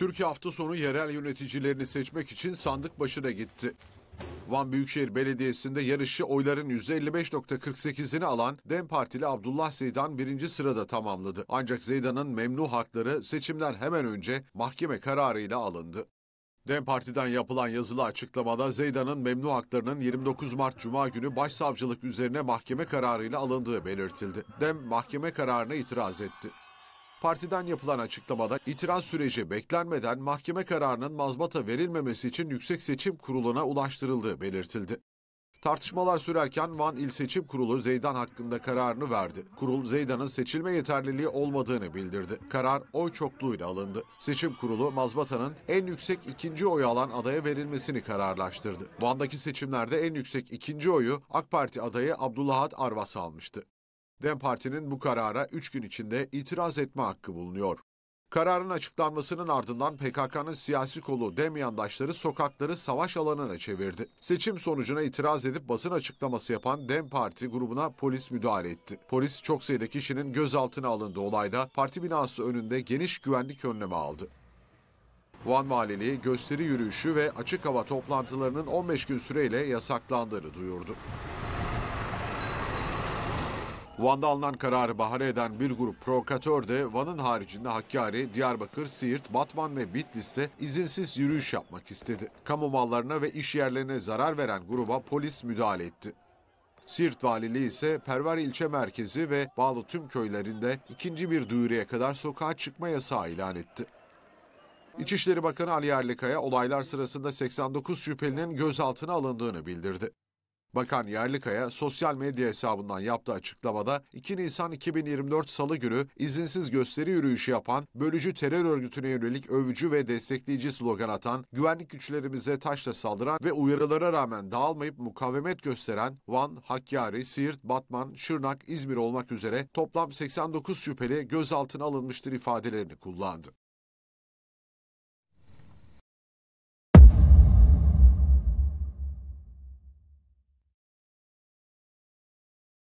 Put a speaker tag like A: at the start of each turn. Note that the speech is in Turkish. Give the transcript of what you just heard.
A: Türkiye hafta sonu yerel yöneticilerini seçmek için sandık başına gitti. Van Büyükşehir Belediyesi'nde yarışı oyların %55.48'ini alan DEM Partili Abdullah Zeydan birinci sırada tamamladı. Ancak Zeydan'ın memnu hakları seçimden hemen önce mahkeme kararıyla alındı. DEM Parti'den yapılan yazılı açıklamada Zeydan'ın memnu haklarının 29 Mart Cuma günü başsavcılık üzerine mahkeme kararıyla alındığı belirtildi. DEM mahkeme kararına itiraz etti. Partiden yapılan açıklamada itiraz süreci beklenmeden mahkeme kararının mazbata verilmemesi için Yüksek Seçim Kurulu'na ulaştırıldığı belirtildi. Tartışmalar sürerken Van İl Seçim Kurulu Zeydan hakkında kararını verdi. Kurul Zeydan'ın seçilme yeterliliği olmadığını bildirdi. Karar oy çokluğuyla alındı. Seçim Kurulu mazbatanın en yüksek ikinci oyu alan adaya verilmesini kararlaştırdı. Van'daki seçimlerde en yüksek ikinci oyu AK Parti adayı Abdullahat Arvas almıştı. DEM Parti'nin bu karara 3 gün içinde itiraz etme hakkı bulunuyor. Kararın açıklanmasının ardından PKK'nın siyasi kolu DEM yandaşları sokakları savaş alanına çevirdi. Seçim sonucuna itiraz edip basın açıklaması yapan DEM Parti grubuna polis müdahale etti. Polis çok sayıda kişinin gözaltına alındığı olayda parti binası önünde geniş güvenlik önlemi aldı. Van Valiliği gösteri yürüyüşü ve açık hava toplantılarının 15 gün süreyle yasaklandığını duyurdu. Van'da alınan kararı bahane eden bir grup provokatör de Van'ın haricinde Hakkari, Diyarbakır, Siirt, Batman ve Bitlis'te izinsiz yürüyüş yapmak istedi. Kamu mallarına ve iş yerlerine zarar veren gruba polis müdahale etti. Siirt Valiliği ise Perver ilçe merkezi ve bağlı tüm köylerinde ikinci bir duyuruya kadar sokağa çıkma yasağı ilan etti. İçişleri Bakanı Ali Yerlikaya olaylar sırasında 89 şüphelinin gözaltına alındığını bildirdi. Bakan Yerlikaya sosyal medya hesabından yaptığı açıklamada 2 Nisan 2024 Salı günü izinsiz gösteri yürüyüşü yapan, bölücü terör örgütüne yönelik övücü ve destekleyici slogan atan, güvenlik güçlerimize taşla saldıran ve uyarılara rağmen dağılmayıp mukavemet gösteren Van, Hakkari, Siirt, Batman, Şırnak, İzmir olmak üzere toplam 89 şüpheli gözaltına alınmıştır ifadelerini kullandı.